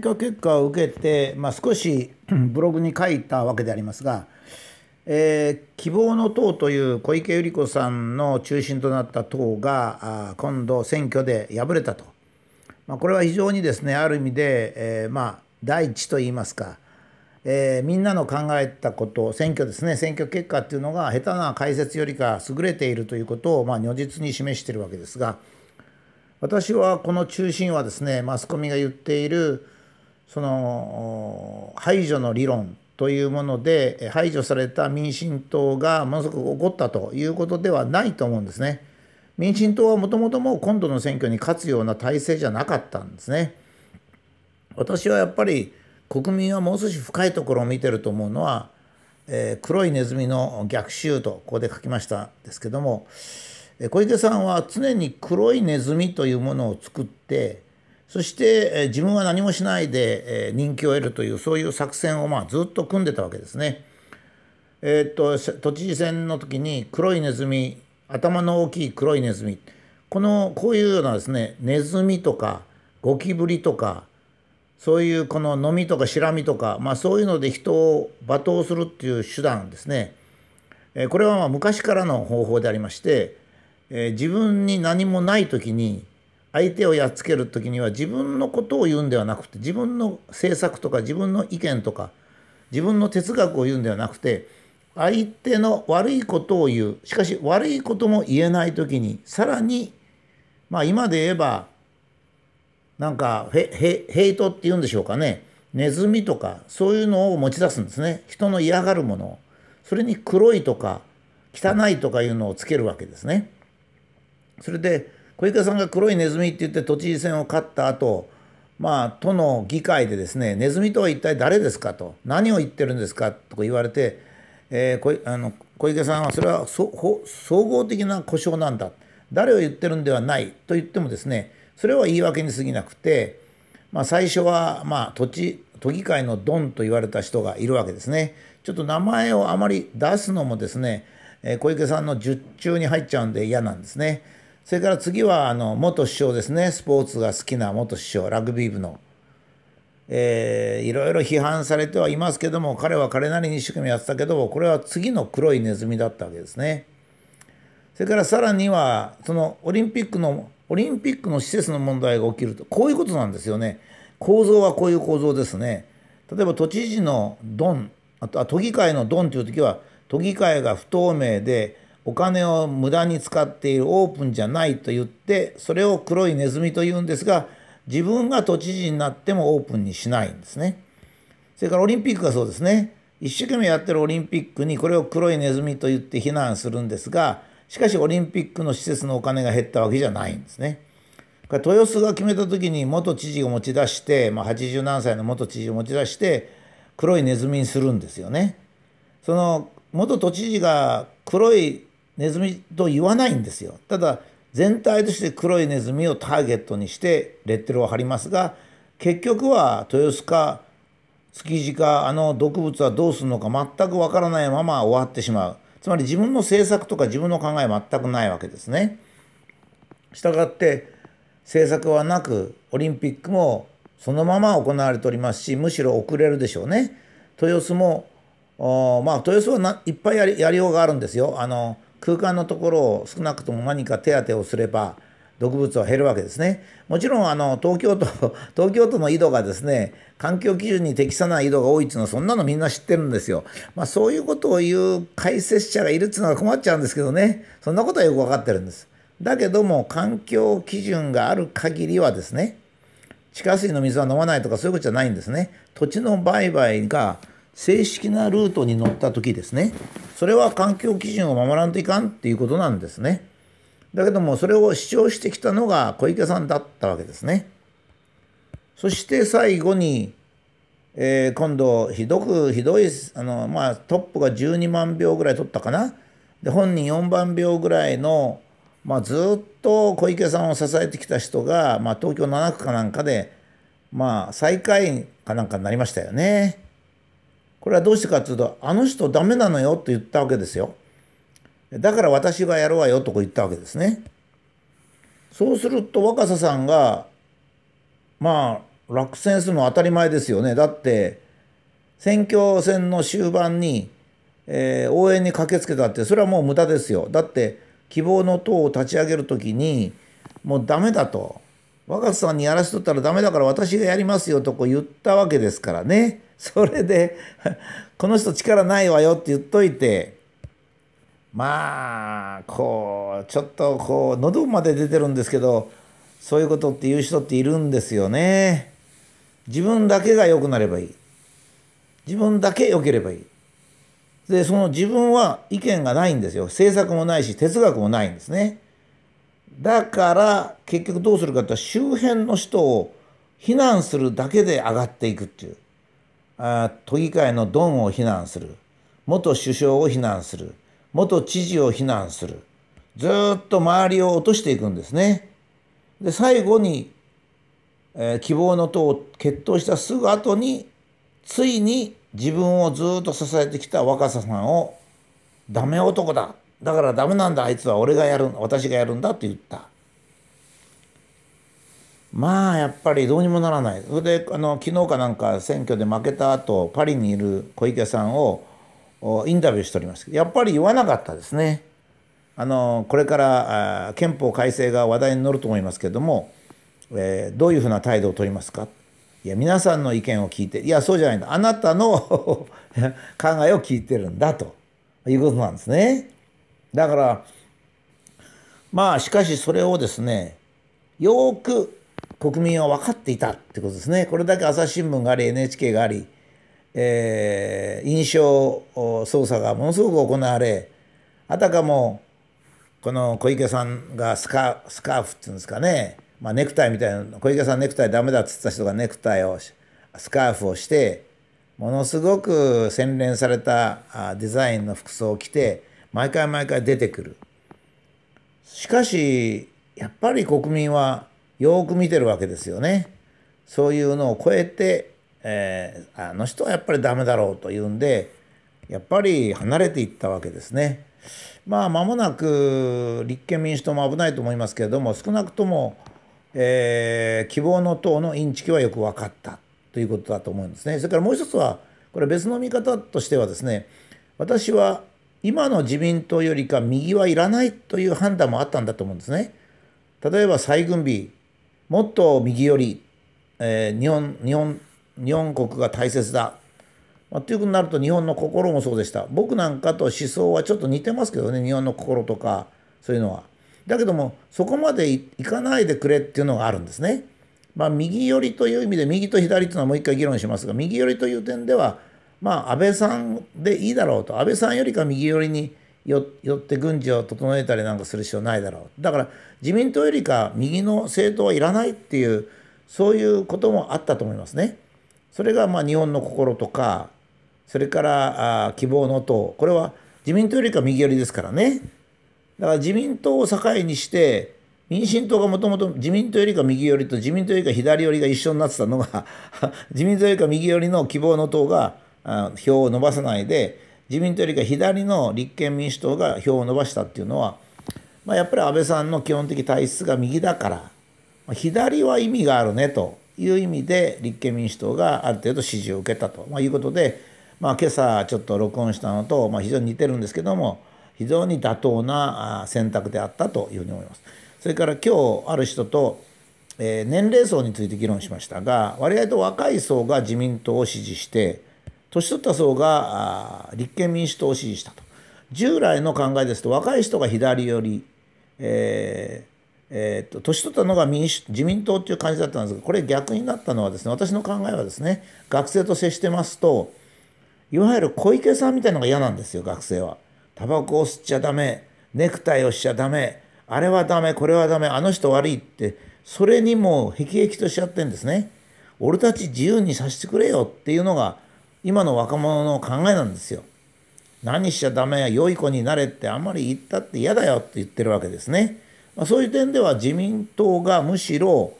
選挙結果を受けて、まあ、少しブログに書いたわけでありますが、えー、希望の党という小池百合子さんの中心となった党が今度選挙で敗れたと、まあ、これは非常にですねある意味で、えー、まあ第一といいますか、えー、みんなの考えたこと選挙ですね選挙結果っていうのが下手な解説よりか優れているということを、まあ、如実に示しているわけですが私はこの中心はですねマスコミが言っているその排除の理論というもので排除された民進党がものすごく怒ったということではないと思うんですね。民進党はもともとも今度の選挙に勝つような体制じゃなかったんですね。私はやっぱり国民はもう少し深いところを見てると思うのは、えー、黒いネズミの逆襲とここで書きましたですけども小池さんは常に黒いネズミというものを作ってそして自分は何もしないで人気を得るというそういう作戦をまあずっと組んでたわけですね。えー、っと都知事選の時に黒いネズミ頭の大きい黒いネズミこのこういうようなですねネズミとかゴキブリとかそういうこの飲みとかしらみとか、まあ、そういうので人を罵倒するっていう手段ですね、えこれはま昔からの方法でありまして、え自分に何もない時に相手をやっつける時には自分のことを言うんではなくて自分の政策とか自分の意見とか自分の哲学を言うんではなくて相手の悪いことを言うしかし悪いことも言えない時にさらにまあ今で言えばなんかヘイトっていうんでしょうかねネズミとかそういうのを持ち出すんですね人の嫌がるものそれに黒いとか汚いとかいうのをつけるわけですね。それで小池さんが黒いネズミって言って都知事選を勝った後まあ都の議会でですねネズミとは一体誰ですかと何を言ってるんですかと言われて、えー、小あの小池さんはそれは総合的な故障なんだ誰を言ってるんではないと言ってもですねそれは言い訳に過ぎなくて、まあ、最初はまあ都知都議会のドンと言われた人がいるわけですねちょっと名前をあまり出すのもですね小池さんの術中に入っちゃうんで嫌なんですね。それから次はあの元首相ですね、スポーツが好きな元首相、ラグビー部の。えー、いろいろ批判されてはいますけども、彼は彼なりに一生懸命やってたけど、これは次の黒いネズミだったわけですね。それからさらには、そのオリンピックの、オリンピックの施設の問題が起きると、こういうことなんですよね。構造はこういう構造ですね。例えば都知事のドン、あとは都議会のドンという時は、都議会が不透明で、お金を無駄に使っているオープンじゃないと言ってそれを黒いネズミと言うんですが自分が都知事になってもオープンにしないんですね。それからオリンピックがそうですね。一生懸命やってるオリンピックにこれを黒いネズミと言って非難するんですがしかしオリンピックの施設のお金が減ったわけじゃないんですね。豊洲が決めた時に元知事を持ち出して、まあ、80何歳の元知事を持ち出して黒いネズミにするんですよね。その元都知事が黒いネズミと言わないんですよ。ただ全体として黒いネズミをターゲットにしてレッテルを貼りますが結局は豊洲か築地かあの毒物はどうするのか全くわからないまま終わってしまうつまり自分の政策とか自分の考え全くないわけですね。したがって政策はなくオリンピックもそのまま行われておりますしむしろ遅れるでしょうね。豊洲もまあ豊洲はいっぱいやりようがあるんですよ。あの空間のところを少なくとも何か手当てをすれば毒物は減るわけですね。もちろんあの東京都 東京都の井戸がですね環境基準に適さない井戸が多いっていうのはそんなのみんな知ってるんですよ。まあ、そういうことを言う解説者がいるっていうのは困っちゃうんですけどねそんなことはよく分かってるんです。だけども環境基準がある限りはですね地下水の水は飲まないとかそういうことじゃないんですね。土地の売買が正式なルートに乗った時ですねそれは環境基準を守らんといかんっていうことなんですねだけどもそれを主張してきたのが小池さんだったわけですねそして最後に、えー、今度ひどくひどいあの、まあ、トップが12万票ぐらい取ったかなで本人4万票ぐらいの、まあ、ずっと小池さんを支えてきた人が、まあ、東京7区かなんかで、まあ、最下位かなんかになりましたよね。これはどうしてかっていうと、あの人ダメなのよと言ったわけですよ。だから私がやるわよとこう言ったわけですね。そうすると若狭さんが、まあ、落選するのは当たり前ですよね。だって、選挙戦の終盤に、えー、応援に駆けつけたって、それはもう無駄ですよ。だって、希望の党を立ち上げるときに、もうダメだと。若狭さんにやらせとったらダメだから私がやりますよとこう言ったわけですからね。それでこの人力ないわよって言っといてまあこうちょっとこう喉まで出てるんですけどそういうことって言う人っているんですよね。自分だけが良くなればいい。自分だけ良ければいい。でその自分は意見がないんですよ。政策もないし哲学もないんですね。だから結局どうするかって周辺の人を非難するだけで上がっていくっていう。都議会のドンを非難する元首相を非難する元知事を非難するずっと周りを落としていくんですね。で最後に、えー、希望の党を決闘したすぐ後についに自分をずっと支えてきた若狭さんを「ダメ男だだからダメなんだあいつは俺がやる私がやるんだ」と言った。まあやっぱりどうにもならないそれであの昨日かなんか選挙で負けた後パリにいる小池さんをインタビューしておりましたやっぱり言わなかったですねあのこれから憲法改正が話題に乗ると思いますけれども、えー、どういうふうな態度を取りますかいや皆さんの意見を聞いていやそうじゃないんだあなたの 考えを聞いてるんだということなんですねだからまあしかしそれをですねよく国民は分かっていたってことですね。これだけ朝日新聞があり NHK があり、えー、印象操作がものすごく行われあたかもこの小池さんがスカスカーフっていうんですかね、まあ、ネクタイみたいな小池さんネクタイダメだっつった人がネクタイをスカーフをしてものすごく洗練されたデザインの服装を着て毎回毎回出てくる。しかしやっぱり国民はよく見てるわけですよね。そういうのを超えて、えー、あの人はやっぱりダメだろうというんでやっぱり離れていったわけですね。まあ間もなく立憲民主党も危ないと思いますけれども少なくとも、えー、希望の党のインチキはよく分かったということだと思うんですね。それからもう一つはこれ別の見方としてはですね私は今の自民党よりか右はいらないという判断もあったんだと思うんですね。例えば再軍備もっと右寄り、えー、日本、日本、日本国が大切だ。まあ、ということになると日本の心もそうでした。僕なんかと思想はちょっと似てますけどね、日本の心とか、そういうのは。だけども、そこまでいかないでくれっていうのがあるんですね。まあ、右寄りという意味で、右と左というのはもう一回議論しますが、右寄りという点では、まあ、安倍さんでいいだろうと、安倍さんよりか右寄りによって軍事を整えたりなんかする必要ないだろうだから自民党よりか右の政党はいらないっていうそういうこともあったと思いますね。それがまあ日本の心とかそれからあ希望の党これは自民党よりか右寄りですからねだから自民党を境にして民進党がもともと自民党よりか右寄りと自民党よりか左寄りが一緒になってたのが 自民党よりか右寄りの希望の党が票を伸ばさないで自民党よりか左の立憲民主党が票を伸ばしたっていうのは、まあ、やっぱり安倍さんの基本的体質が右だから、まあ、左は意味があるねという意味で立憲民主党がある程度支持を受けたと、まあ、いうことで、まあ、今朝ちょっと録音したのと、まあ、非常に似てるんですけども非常に妥当な選択であったというふうに思います。それから今日ある人とえ年齢層について議論しましたが割合と若い層が自民党を支持して年取った層が立憲民主党を支持したと従来の考えですと若い人が左寄り、えーえーっと、年取ったのが民主自民党っていう感じだったんですがこれ逆になったのはですね私の考えはですね学生と接してますといわゆる小池さんみたいのが嫌なんですよ学生は。タバコを吸っちゃダメネクタイをしちゃダメあれはダメこれはダメあの人悪いってそれにもうへきとしちゃってんですね。俺たち自由にさせてくれよっていうのが今の若者の考えなんですよ。何しちゃダメや良い子になれってあんまり言ったって嫌だよって言ってるわけですね。まあ、そういう点では自民党がむしろ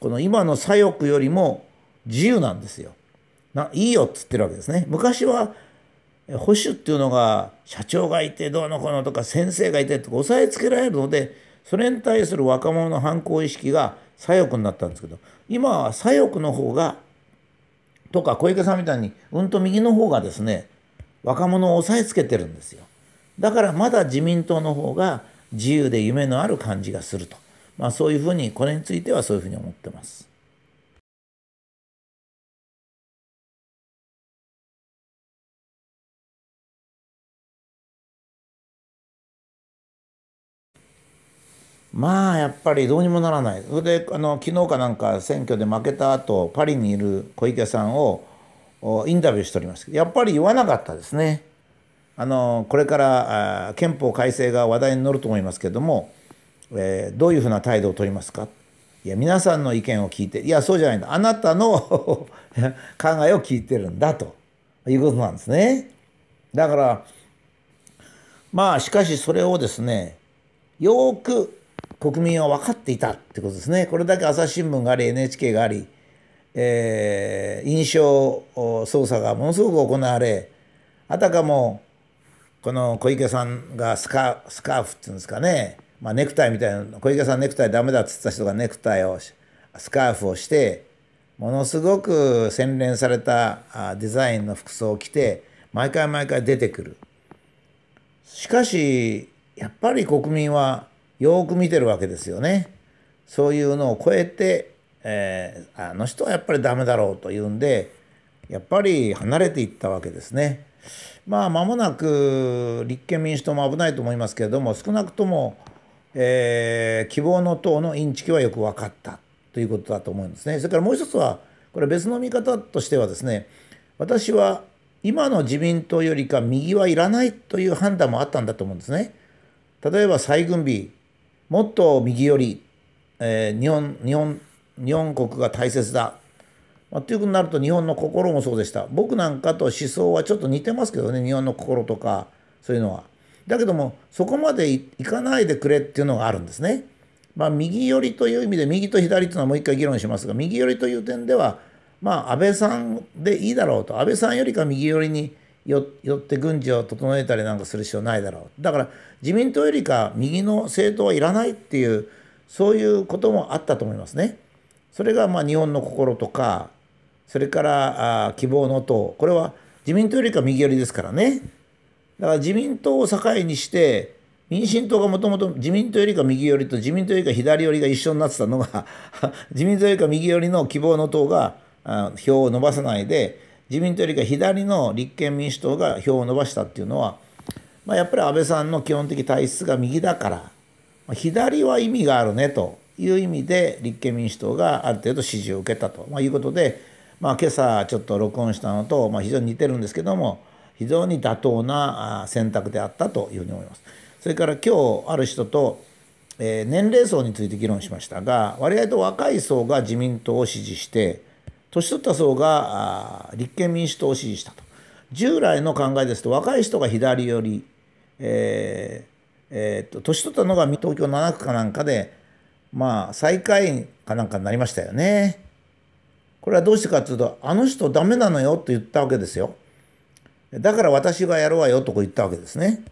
この今の左翼よりも自由なんですよ。ないいよっつってるわけですね。昔は保守っていうのが社長がいてどうのこうのとか先生がいてとか押さえつけられるのでそれに対する若者の反抗意識が左翼になったんですけど今は左翼の方がとか小池さんみたいにうんと右の方がですね若者を押さえつけてるんですよだからまだ自民党の方が自由で夢のある感じがすると、まあ、そういうふうにこれについてはそういうふうに思ってます。まあやっぱりどうにもならないそれであの昨日かなんか選挙で負けた後パリにいる小池さんをインタビューしておりましたやっぱり言わなかったですねあのこれから憲法改正が話題に乗ると思いますけれども、えー、どういうふうな態度を取りますかいや皆さんの意見を聞いていやそうじゃないんだあなたの 考えを聞いてるんだということなんですねだからまあしかしそれをですねよく国民は分かっていたってことですね。これだけ朝日新聞があり NHK があり、えー、印象操作がものすごく行われあたかもこの小池さんがスカスカーフっていうんですかね、まあ、ネクタイみたいな小池さんネクタイダメだっつった人がネクタイをスカーフをしてものすごく洗練されたデザインの服装を着て毎回毎回出てくる。しかしやっぱり国民はよく見てるわけですよね。そういうのを超えて、えー、あの人はやっぱり駄目だろうというんでやっぱり離れていったわけですね。まあ間もなく立憲民主党も危ないと思いますけれども少なくとも、えー、希望の党のインチキはよく分かったということだと思うんですね。それからもう一つはこれ別の見方としてはですね私は今の自民党よりか右はいらないという判断もあったんだと思うんですね。例えば再軍備もっと右より、えー、日本日本日本国が大切だ、まあ、ということになると日本の心もそうでした僕なんかと思想はちょっと似てますけどね日本の心とかそういうのはだけどもそこまでいかないでくれっていうのがあるんですね。まあ、右寄りという意味で右と左というのはもう一回議論しますが右寄りという点ではまあ安倍さんでいいだろうと安倍さんよりか右寄りによって軍事を整えたりなんかする必要ないだろうだから自民党よりか右の政党はいらないっていうそういうこともあったと思いますね。それがまあ日本の心とかそれからあ希望の党これは自民党よりか右寄りですからねだから自民党を境にして民進党がもともと自民党よりか右寄りと自民党よりか左寄りが一緒になってたのが 自民党よりか右寄りの希望の党が票を伸ばさないで自民党よりか左の立憲民主党が票を伸ばしたっていうのは、まあ、やっぱり安倍さんの基本的体質が右だから、まあ、左は意味があるねという意味で立憲民主党がある程度支持を受けたと、まあ、いうことで、まあ、今朝ちょっと録音したのと、まあ、非常に似てるんですけども非常に妥当な選択であったというふうに思います。それから今日ある人と、え年齢層について議論しましたが割合と若い層が自民党を支持して年取った層が立憲民主党を支持したと。従来の考えですと若い人が左寄り、えーえーと、年取ったのが東京7区かなんかでまあ最下位かなんかになりましたよね。これはどうしてかっていうとあの人ダメなのよと言ったわけですよ。だから私がやるわよとこ言ったわけですね。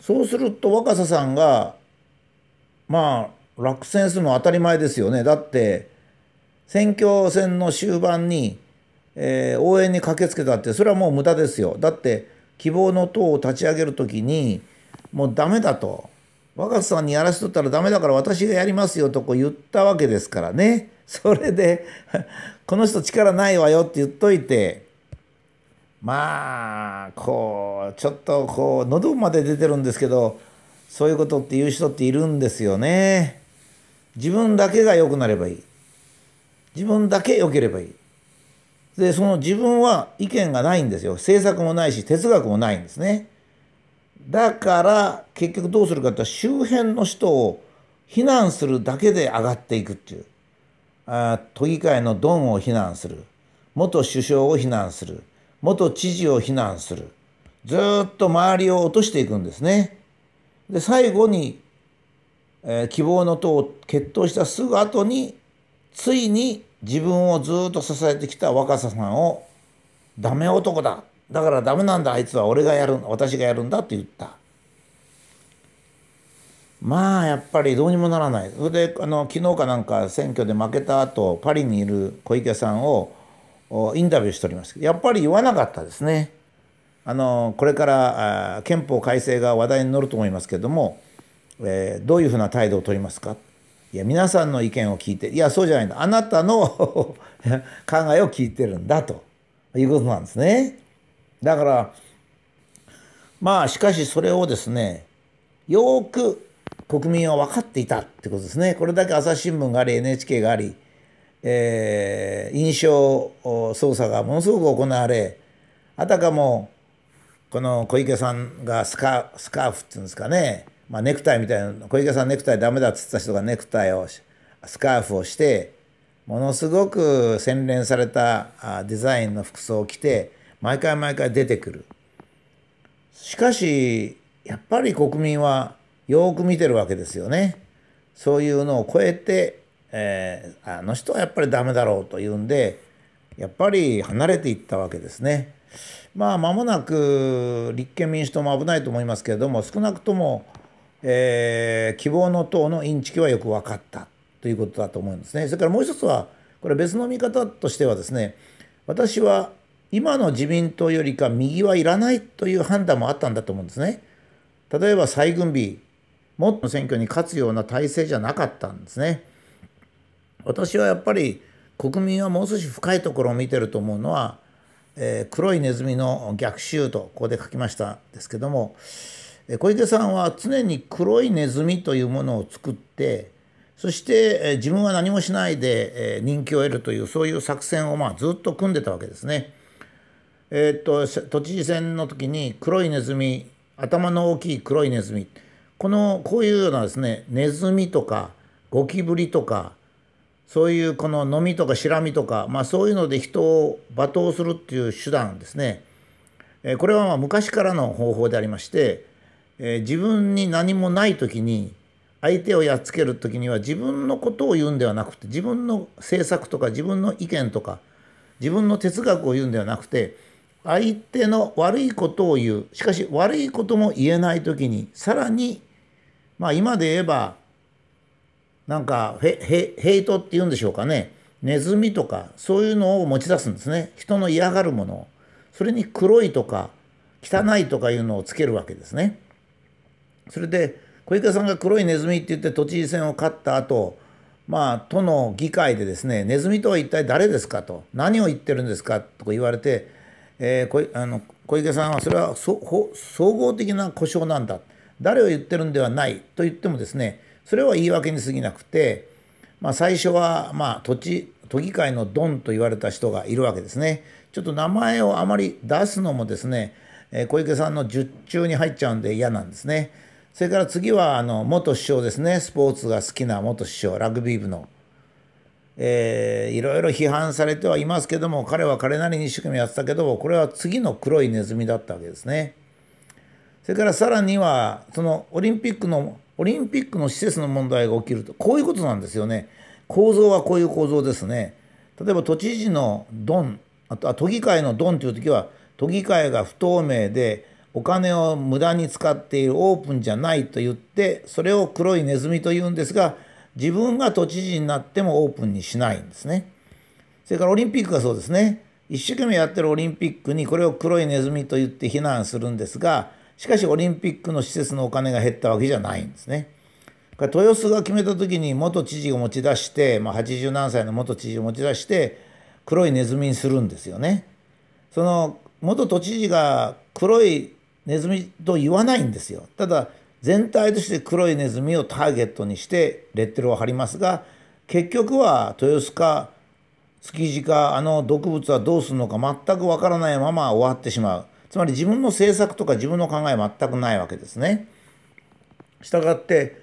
そうすると若狭さんがまあ落選するのは当たり前ですよね。だって選挙戦の終盤に、えー、応援に駆けつけたってそれはもう無駄ですよだって希望の党を立ち上げる時にもうダメだと若狭さんにやらせとったらダメだから私がやりますよとこう言ったわけですからね それで この人力ないわよって言っといてまあこうちょっとこう喉まで出てるんですけどそういうことって言う人っているんですよね。自分だけが良くなればいい。自分だけ良ければいい。でその自分は意見がないんですよ政策もないし哲学もないんですねだから結局どうするかって周辺の人を非難するだけで上がっていくっていうあ都議会のドンを非難する元首相を非難する元知事を非難するずっと周りを落としていくんですねで最後に、えー、希望の党を決闘したすぐ後についに自分をずっと支えてきた若狭さんを「ダメ男だだからダメなんだあいつは俺がやる私がやるんだ」って言ったまあやっぱりどうにもならないそれであの昨日かなんか選挙で負けた後パリにいる小池さんをインタビューしておりますやっぱり言わなかったですねあのこれから憲法改正が話題に乗ると思いますけれども、えー、どういうふうな態度を取りますかいや皆さんの意見を聞いていやそうじゃないんだあなたの 考えを聞いてるんだということなんですね。だからまあしかしそれをですねよく国民は分かっていたってことですね。これだけ朝日新聞があり NHK があり、えー、印象操作がものすごく行われあたかもこの小池さんがスカスカーフっていうんですかねまあ、ネクタイみたいな小池さんネクタイダメだっつった人がネクタイをスカーフをしてものすごく洗練されたデザインの服装を着て毎回毎回出てくるしかしやっぱり国民はよく見てるわけですよねそういうのを超えて、えー、あの人はやっぱりダメだろうというんでやっぱり離れていったわけですねまあ間もなく立憲民主党も危ないと思いますけれども少なくともえー、希望の党のインチキはよく分かったということだと思うんですね。それからもう一つは、これ別の見方としてはですね、私は今の自民党よりか右はいらないという判断もあったんだと思うんですね。例えば再軍備、もっと選挙に勝つような体制じゃなかったんですね。私はやっぱり国民はもう少し深いところを見てると思うのは、えー、黒いネズミの逆襲とここで書きましたですけども、小出さんは常に黒いネズミというものを作ってそして自分は何もしないで人気を得るというそういう作戦をまあずっと組んでたわけですね。えっ、ー、と都知事選の時に黒いネズミ頭の大きい黒いネズミこのこういうようなですねネズミとかゴキブリとかそういうこの飲みとかしらみとか、まあ、そういうので人を罵倒するっていう手段ですねこれはま昔からの方法でありましてえー、自分に何もない時に相手をやっつける時には自分のことを言うんではなくて自分の政策とか自分の意見とか自分の哲学を言うんではなくて相手の悪いことを言うしかし悪いことも言えない時にさらにまあ今で言えばなんかヘイトっていうんでしょうかねネズミとかそういうのを持ち出すんですね人の嫌がるものをそれに黒いとか汚いとかいうのをつけるわけですね。それで小池さんが黒いネズミって言って都知事選を勝った後まあ都の議会でですねネズミとは一体誰ですかと何を言ってるんですかとか言われて、えー、あの小池さんはそれは総合的な故障なんだ誰を言ってるんではないと言ってもですねそれは言い訳に過ぎなくて、まあ、最初はまあ都知都議会のドンと言われた人がいるわけですね。ちょっと名前をあまり出すのもですね、小池さんの術中に入っちゃうんで嫌なんですね。それから次はあの元首相ですね、スポーツが好きな元首相、ラグビー部の。えー、いろいろ批判されてはいますけども彼は彼なりに一生懸命やってたけどこれは次の黒いネズミだったわけですね。それからさらにはそのオリンピックのオリンピックの施設の問題が起きるとこういうことなんですよね。構造はこういう構造ですね。例えば都知事のドンあとは都議会のドンという時は都議会が不透明でお金を無駄に使っているオープンじゃないと言ってそれを黒いネズミと言うんですが自分が都知事になってもオープンにしないんですね。それからオリンピックがそうですね。一生懸命やってるオリンピックにこれを黒いネズミと言って非難するんですがしかしオリンピックの施設のお金が減ったわけじゃないんですね。豊洲が決めた時に元知事を持ち出して、まあ、80何歳の元知事を持ち出して黒いネズミにするんですよね。その元都知事が黒いネズミと言わないんですよ。ただ全体として黒いネズミをターゲットにしてレッテルを貼りますが結局は豊洲か築地かあの毒物はどうするのか全くわからないまま終わってしまうつまり自分の政策とか自分の考え全くないわけですね。したがって